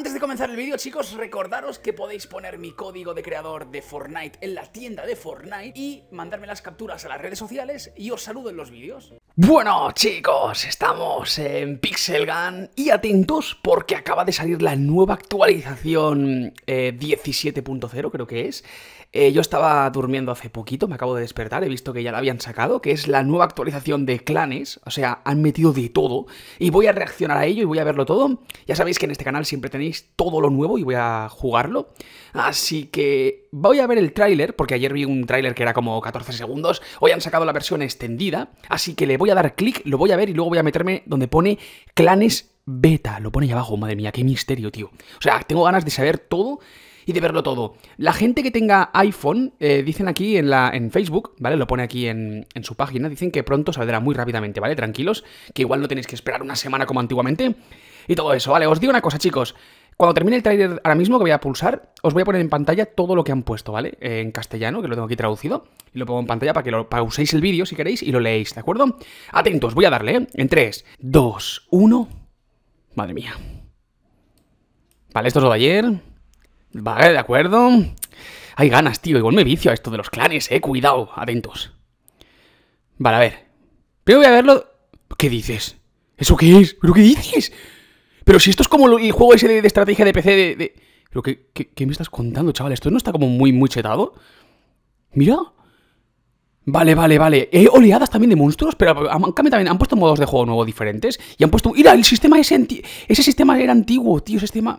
Antes de comenzar el vídeo, chicos, recordaros que podéis poner mi código de creador de Fortnite en la tienda de Fortnite y mandarme las capturas a las redes sociales y os saludo en los vídeos. Bueno chicos, estamos en Pixel Gun y atentos porque acaba de salir la nueva actualización 17.0 eh, creo que es. Eh, yo estaba durmiendo hace poquito, me acabo de despertar, he visto que ya la habían sacado, que es la nueva actualización de clanes, o sea, han metido de todo y voy a reaccionar a ello y voy a verlo todo. Ya sabéis que en este canal siempre tenéis es todo lo nuevo y voy a jugarlo. Así que voy a ver el tráiler, porque ayer vi un tráiler que era como 14 segundos, hoy han sacado la versión extendida, así que le voy a dar clic, lo voy a ver y luego voy a meterme donde pone clanes beta, lo pone ahí abajo, madre mía, qué misterio, tío. O sea, tengo ganas de saber todo y de verlo todo. La gente que tenga iPhone, eh, dicen aquí en, la, en Facebook, ¿vale? Lo pone aquí en, su página, dicen que pronto saldrá muy rápidamente, ¿vale? Tranquilos, que igual no tenéis que esperar una semana como antiguamente. Y todo eso, ¿vale? Os digo una cosa, chicos. Cuando termine el trailer ahora mismo que voy a pulsar, os voy a poner en pantalla todo lo que han puesto, ¿vale? Eh, en castellano, que lo tengo aquí traducido. Y lo pongo en pantalla para que lo pauséis el vídeo si queréis y lo leéis, ¿de acuerdo? Atentos, voy a darle, ¿eh? En 3, 2, 1. Madre mía. Vale, esto es lo de ayer. Vale, de acuerdo. Hay ganas, tío. Igual me vicio a esto de los clanes, eh. Cuidado, atentos. Vale, a ver. Pero voy a verlo. ¿Qué dices? ¿Eso qué es? ¿Pero qué dices? Pero si esto es como el juego ese de, estrategia de PC de. ¿Pero qué, me estás contando, chaval? ¿Esto no está como muy, muy chetado? Mira. Vale, vale, vale. Hay oleadas también de monstruos, pero han, también han puesto modos de juego nuevo diferentes. Y han puesto... Mira, el sistema ese, ese sistema era antiguo, tío. Ese sistema...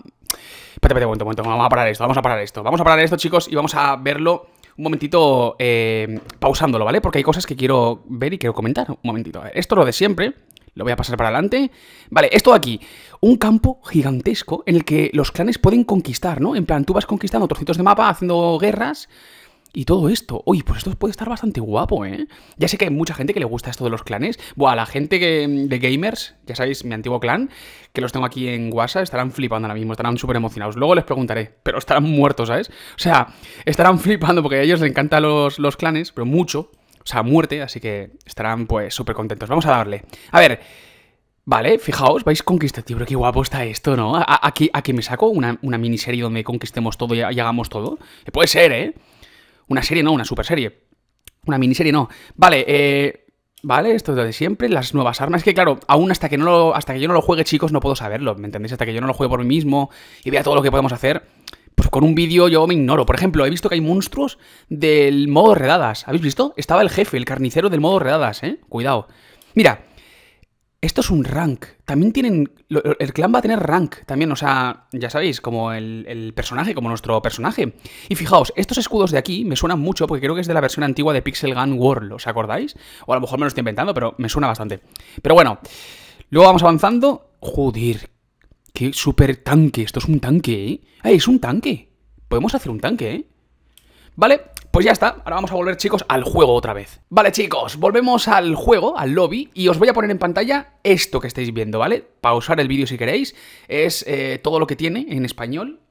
Espérate, espérate, un momento, vamos a parar esto, vamos a parar esto. Vamos a parar esto, chicos, y vamos a verlo un momentito eh, pausándolo, ¿vale? Porque hay cosas que quiero ver y quiero comentar. Un momentito, a esto lo de siempre, lo voy a pasar para adelante. Vale, esto de aquí. Un campo gigantesco en el que los clanes pueden conquistar, ¿no? En plan, tú vas conquistando trocitos de mapa, haciendo guerras y todo esto. Oye, pues esto puede estar bastante guapo, ¿eh? Ya sé que hay mucha gente que le gusta esto de los clanes. Buah, la gente que, mm, de gamers, ya sabéis, mi antiguo clan, que los tengo aquí en WhatsApp, estarán flipando ahora mismo, estarán súper emocionados. Luego les preguntaré, pero estarán muertos, ¿sabes? O sea, estarán flipando porque a ellos les encantan los, los clanes, pero mucho. O sea, muerte, así que estarán pues súper contentos. Vamos a darle. A ver, Vale, fijaos, vais conquistando. Tío, pero qué guapo está esto, ¿no? Aquí, aquí me saco una, miniserie donde conquistemos todo y hagamos todo. Puede ser, ¿eh? Una serie no, una super serie. Una miniserie no. Vale, eh, Vale, esto es lo de siempre, las nuevas armas. que claro, aún hasta que no lo, hasta que yo no lo juegue, chicos, no puedo saberlo. ¿Me entendéis? Hasta que yo no lo juegue por mí mismo y vea todo lo que podemos hacer. Pues con un vídeo yo me ignoro. Por ejemplo, he visto que hay monstruos del modo redadas. ¿Habéis visto? Estaba el jefe, el carnicero del modo redadas, ¿eh? Cuidado. Mira, esto es un rank. También tienen. El clan va a tener rank también, o sea, ya sabéis, como el, personaje, como nuestro personaje. Y fijaos, estos escudos de aquí me suenan mucho porque creo que es de la versión antigua de Pixel Gun World, ¿os acordáis? O a lo mejor me lo estoy inventando, pero me suena bastante. Pero bueno, luego vamos avanzando. Joder, qué super tanque. Esto es un tanque, ¿eh? es un tanque! Podemos hacer un tanque, ¿eh? Vale, pues ya está, ahora vamos a volver chicos al juego otra vez. Vale chicos, volvemos al juego, al lobby, y os voy a poner en pantalla esto que estáis viendo, ¿vale? Pausar el vídeo si queréis, es eh, todo lo que tiene en español,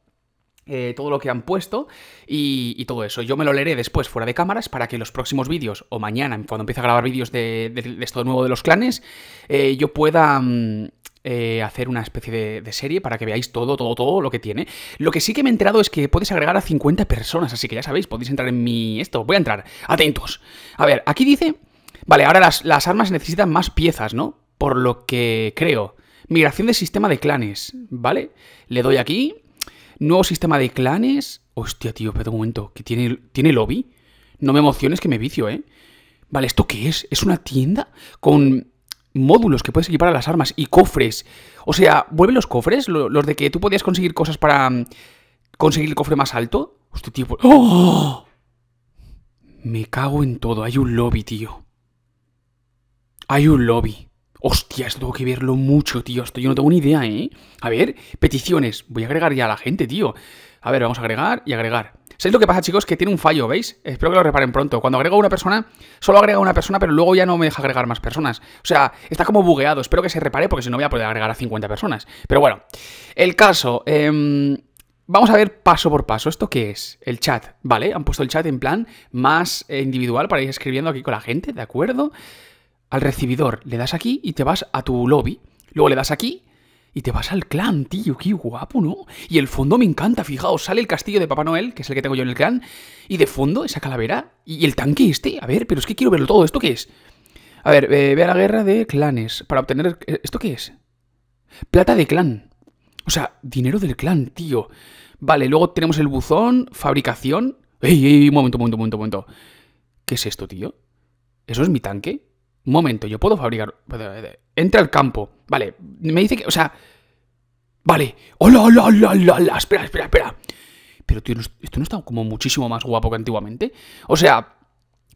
eh, todo lo que han puesto y, todo eso. Yo me lo leeré después fuera de cámaras para que los próximos vídeos o mañana, cuando empiece a grabar vídeos de, de, esto nuevo de los clanes, eh, yo pueda, mm, eh, hacer una especie de, serie para que veáis todo, todo, todo lo que tiene. Lo que sí que me he enterado es que puedes agregar a 50 personas, así que ya sabéis, podéis entrar en mi... Esto, voy a entrar. Atentos. A ver, aquí dice... Vale, ahora las, armas necesitan más piezas, ¿no? Por lo que creo. Migración de sistema de clanes, ¿vale? Le doy aquí. Nuevo sistema de clanes. Hostia, tío, pero un momento. ¿Que tiene, tiene lobby? No me emociones que me vicio, ¿eh? Vale, ¿esto qué es? ¿Es una tienda? Con módulos que puedes equipar a las armas y cofres. O sea, ¿vuelven los cofres? ¿Los de que tú podías conseguir cosas para mm, conseguir el cofre más alto? Hostia, pues, ¡Oh! Me cago en todo. Hay un lobby, tío. Hay un lobby. Hostia, esto tengo que verlo mucho, tío. yo no tengo ni idea, ¿eh? A ver, peticiones. Voy a agregar ya a la gente, tío. A ver, vamos a agregar y agregar. ¿Sabéis lo que pasa, chicos? Que tiene un fallo, ¿veis? Espero que lo reparen pronto. Cuando agrego una persona, solo agrega una persona, pero luego ya no me deja agregar más personas. O sea, está como bugueado. Espero que se repare porque si no voy a poder agregar a 50 personas. Pero bueno, el caso... Em, vamos a ver paso por paso. ¿Esto qué es? El chat, ¿vale? Han puesto el chat en plan más eh, individual para ir escribiendo aquí con la gente, ¿de acuerdo? Al recibidor le das aquí y te vas a tu lobby. Luego le das aquí y te vas al clan, tío, qué guapo, ¿no? Y el fondo me encanta, fijaos, sale el castillo de Papá Noel, que es el que tengo yo en el clan, y de fondo esa calavera y el tanque este. A ver, pero es que quiero verlo todo, ¿esto qué es? A ver, eh, ve a la guerra de clanes para obtener... Eh, ¿Esto qué es? Plata de clan. O sea, dinero del clan, tío. Vale, luego tenemos el buzón, fabricación... ¡Ey, ey, un momento, un momento, un momento, un momento! ¿Qué es esto, tío? ¿Eso es mi tanque? Un momento, yo puedo fabricar. Eh, entra al campo. Vale, me dice que. O sea. Vale. Hola, hola, hola, hola, Espera, espera, espera. Pero, tío, esto no está como muchísimo más guapo que antiguamente. O sea,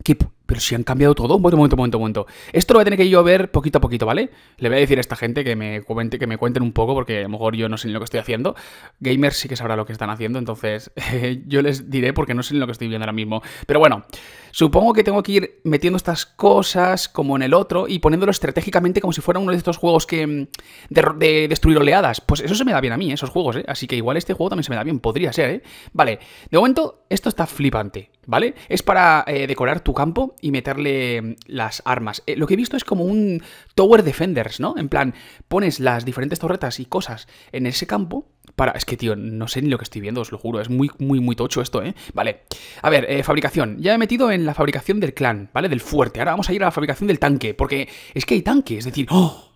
que, pero si han cambiado todo. Un momento, un momento, un momento. Esto lo voy a tener que yo ver poquito a poquito, ¿vale? Le voy a decir a esta gente que me, comente, que me cuenten un poco, porque a lo mejor yo no sé ni lo que estoy haciendo. Gamers sí que sabrá lo que están haciendo, entonces yo les diré porque no sé ni lo que estoy viendo ahora mismo. Pero bueno, supongo que tengo que ir metiendo estas cosas como en el otro y poniéndolo estratégicamente como si fuera uno de estos juegos que mm, de, destruir oleadas. Pues eso se me da bien a mí, ¿eh? esos juegos, ¿eh? Así que igual este juego también se me da bien, podría ser, ¿eh? Vale, de momento esto está flipante, ¿vale? Es para eh, decorar tu campo y meterle mm, las armas. Eh, lo que he visto es como un Tower Defenders, ¿no? En plan, pones las diferentes torretas y cosas en ese campo para... Es que, tío, no sé ni lo que estoy viendo, os lo juro. Es muy, muy, muy tocho esto, ¿eh? Vale. A ver, eh, fabricación. Ya he metido en la fabricación del clan, ¿vale? Del fuerte. Ahora vamos a ir a la fabricación del tanque, porque es que hay tanque. Es decir... ¡oh!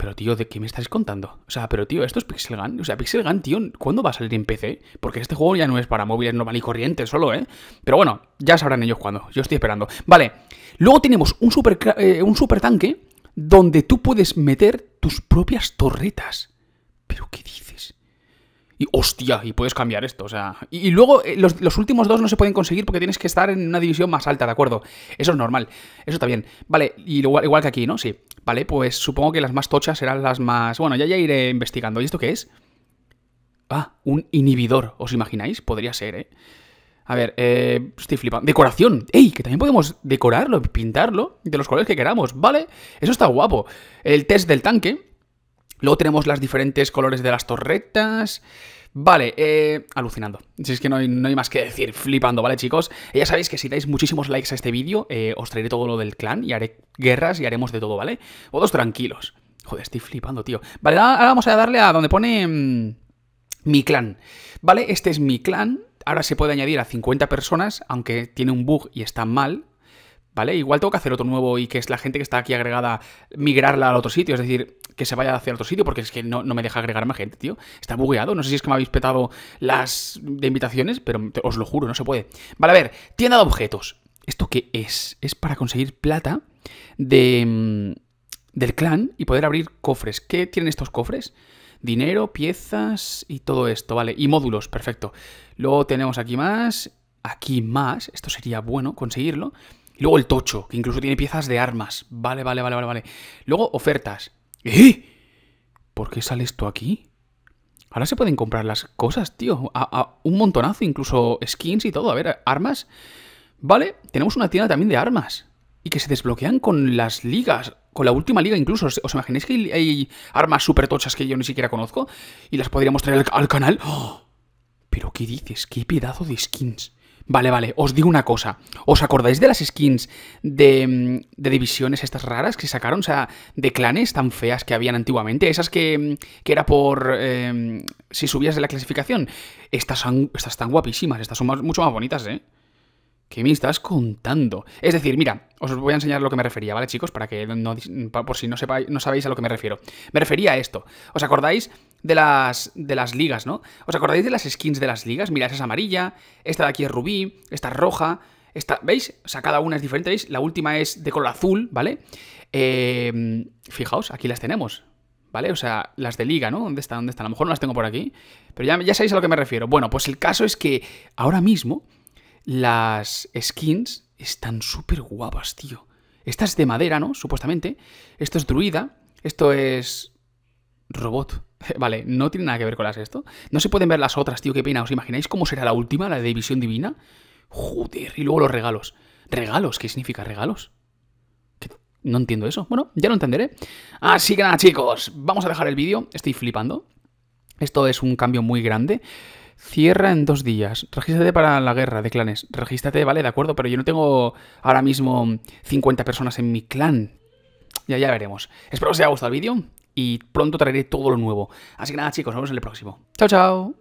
pero tío, ¿de qué me estás contando? O sea, pero tío, esto es Pixel Gun. O sea, Pixel Gun, tío, ¿cuándo va a salir en PC? Porque este juego ya no es para móviles normal y corriente solo, ¿eh? Pero bueno, ya sabrán ellos cuándo. Yo estoy esperando. Vale, luego tenemos un super, eh, un super tanque donde tú puedes meter tus propias torretas. ¿Pero qué dices? Y hostia, y puedes cambiar esto. O sea. Y, luego eh, los, últimos dos no se pueden conseguir porque tienes que estar en una división más alta, ¿de acuerdo? Eso es normal. Eso está bien. Vale, y igual, igual que aquí, ¿no? Sí. Vale, pues supongo que las más tochas serán las más. Bueno, ya, ya iré investigando. ¿Y esto qué es? Ah, un inhibidor, ¿os imagináis? Podría ser, ¿eh? A ver, eh, estoy flipando. Decoración. ¡Ey! Que también podemos decorarlo, pintarlo de los colores que queramos. Vale, eso está guapo. El test del tanque. Luego tenemos las diferentes colores de las torretas. Vale, eh, alucinando. Si es que no hay, más que decir, flipando, ¿vale, chicos? Eh, ya sabéis que si dais muchísimos likes a este vídeo, eh, os traeré todo lo del clan y haré guerras y haremos de todo, ¿vale? Todos tranquilos. Joder, estoy flipando, tío. Vale, ahora vamos a darle a donde pone mm, mi clan. Vale, este es mi clan. Ahora se puede añadir a 50 personas, aunque tiene un bug y está mal, ¿vale? Igual tengo que hacer otro nuevo y que es la gente que está aquí agregada migrarla al otro sitio, es decir, que se vaya hacia otro sitio, porque es que no, me deja agregar más gente, tío. Está bugueado, no sé si es que me habéis petado las de invitaciones, pero os lo juro, no se puede. Vale, a ver, tienda de objetos. ¿Esto qué es? Es para conseguir plata de, mm, del clan y poder abrir cofres. ¿Qué tienen estos cofres? Dinero, piezas y todo esto, vale. Y módulos, perfecto. Luego tenemos aquí más, aquí más. Esto sería bueno conseguirlo. Luego el tocho, que incluso tiene piezas de armas. Vale, vale, vale, vale, vale. Luego ofertas. ¿Eh? ¿Por qué sale esto aquí? Ahora se pueden comprar las cosas, tío. A, un montonazo, incluso skins y todo. A ver, armas. Vale, tenemos una tienda también de armas. Y que se desbloquean con las ligas. Con la última liga incluso. ¿Os imagináis que hay armas súper tochas que yo ni siquiera conozco? Y las podríamos traer al, canal. ¡Oh! ¿Pero qué dices? ¿Qué pedazo de skins? Vale, vale, os digo una cosa. ¿Os acordáis de las skins mm, de, divisiones estas raras que sacaron? O sea, de clanes tan feas que habían antiguamente. Esas que, mm, que era por... Em, si subías de la clasificación. Estas, estas están guapísimas, estas son mucho más bonitas, ¿eh? ¿Qué me estás contando? Es decir, mira, os voy a enseñar lo que me refería, ¿vale, chicos? Para que por si no, sepa, no sabéis a lo que me refiero. Me refería a esto. ¿Os acordáis de las, de las ligas, ¿no? ¿Os acordáis de las skins de las ligas? Mira, esa es amarilla, esta de aquí es rubí, esta es roja, esta, ¿veis? O sea, cada una es diferente, ¿veis? La última es de color azul, ¿vale? Eh, fijaos, aquí las tenemos, ¿vale? O sea, las de liga, ¿no? ¿Dónde están? ¿Dónde está? A lo mejor no las tengo por aquí, pero ya, ya sabéis a lo que me refiero. Bueno, pues el caso es que ahora mismo las skins están súper guapas, tío. Esta es de madera, ¿no? Supuestamente. Esto es druida. Esto es robot. Vale, no tiene nada que ver con las esto. No se pueden ver las otras, tío, qué pena. ¿Os imagináis cómo será la última, la de División Divina? Joder, y luego los regalos. ¿Regalos? ¿Qué significa regalos? No entiendo eso. Bueno, ya lo entenderé. Así que nada, chicos, vamos a dejar el vídeo. Estoy flipando. Esto es un cambio muy grande. Cierra en dos días. Regístrate para la guerra de clanes. Regístrate, vale, de acuerdo, pero yo no tengo ahora mismo 50 personas en mi clan. Ya, ya veremos. Espero que os haya gustado el vídeo y pronto traeré todo lo nuevo. Así que nada, chicos, nos vemos en el próximo. Chao, chao.